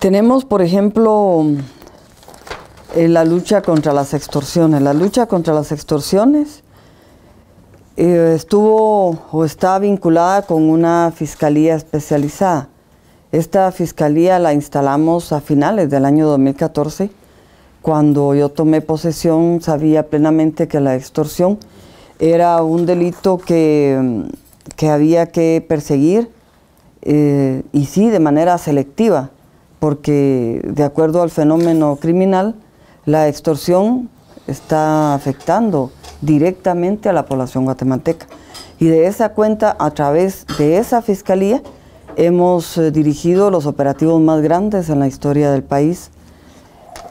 Tenemos, por ejemplo, eh, la lucha contra las extorsiones. La lucha contra las extorsiones eh, estuvo o está vinculada con una fiscalía especializada. Esta fiscalía la instalamos a finales del año 2014. Cuando yo tomé posesión sabía plenamente que la extorsión era un delito que, había que perseguir eh, y sí de manera selectiva porque de acuerdo al fenómeno criminal, la extorsión está afectando directamente a la población guatemalteca. Y de esa cuenta, a través de esa fiscalía, hemos eh, dirigido los operativos más grandes en la historia del país.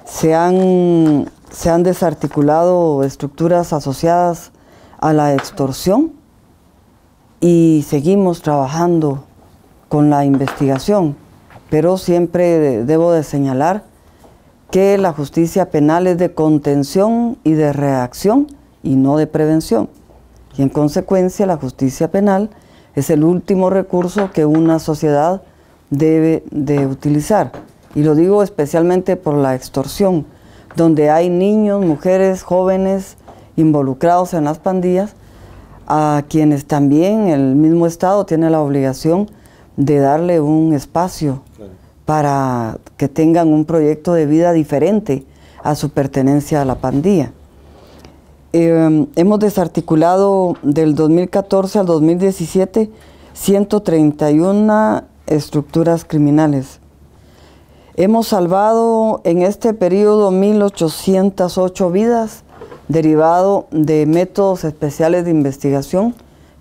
Se han, se han desarticulado estructuras asociadas a la extorsión y seguimos trabajando con la investigación pero siempre debo de señalar que la justicia penal es de contención y de reacción y no de prevención. Y en consecuencia la justicia penal es el último recurso que una sociedad debe de utilizar. Y lo digo especialmente por la extorsión, donde hay niños, mujeres, jóvenes involucrados en las pandillas, a quienes también el mismo Estado tiene la obligación de darle un espacio para que tengan un proyecto de vida diferente a su pertenencia a la pandilla. Em, hemos desarticulado del 2014 al 2017 131 estructuras criminales. Hemos salvado en este periodo 1.808 vidas derivado de métodos especiales de investigación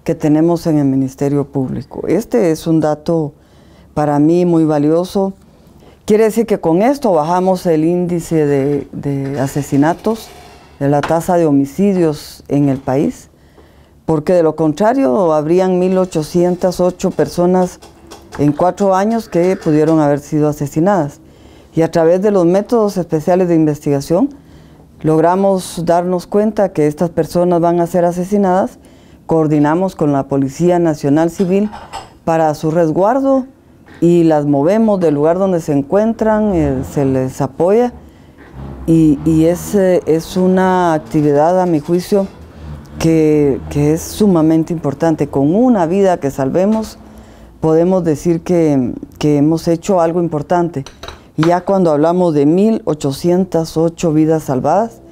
que tenemos en el Ministerio Público. Este es un dato para mí muy valioso. Quiere decir que con esto bajamos el índice de, asesinatos, de la tasa de homicidios en el país, porque de lo contrario habrían 1.808 personas en cuatro años que pudieron haber sido asesinadas. Y a través de los métodos especiales de investigación logramos darnos cuenta que estas personas van a ser asesinadas coordinamos con la Policía Nacional Civil para su resguardo y las movemos del lugar donde se encuentran, eh, se les apoya y, y es, eh, es, una actividad a mi juicio que, que, es sumamente importante. Con una vida que salvemos podemos decir que, que hemos hecho algo importante. Y ya cuando hablamos de 1.808 vidas salvadas,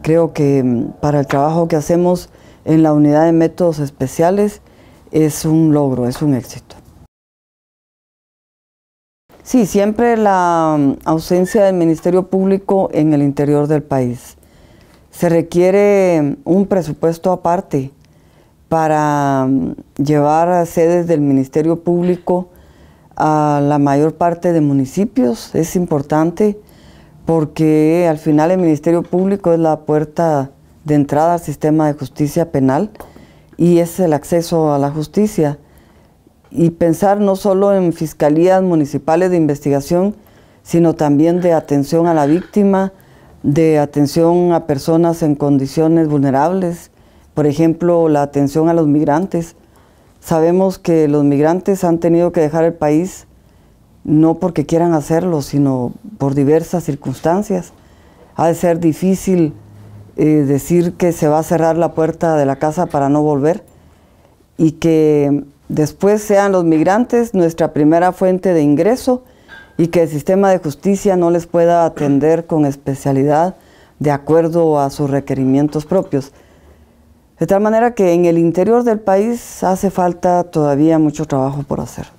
creo que mm, para el trabajo que hacemos en la unidad de métodos especiales es un logro, es un éxito. Sí, siempre la mm, ausencia del Ministerio Público en el interior del país. Se requiere mm, un presupuesto aparte para mm, llevar a sedes del Ministerio Público a la mayor parte de municipios. Es importante porque al final el Ministerio Público es la puerta de entrada al sistema de justicia penal y es el acceso a la justicia. Y pensar no solo en fiscalías municipales de investigación, sino también de atención a la víctima, de atención a personas en condiciones vulnerables, por ejemplo, la atención a los migrantes. Sabemos que los migrantes han tenido que dejar el país no porque quieran hacerlo, sino por diversas circunstancias. Ha de ser difícil eh, decir que se va a cerrar la puerta de la casa para no volver y que después sean los migrantes nuestra primera fuente de ingreso y que el sistema de justicia no les pueda atender con especialidad de acuerdo a sus requerimientos propios. De tal manera que en el interior del país hace falta todavía mucho trabajo por hacer.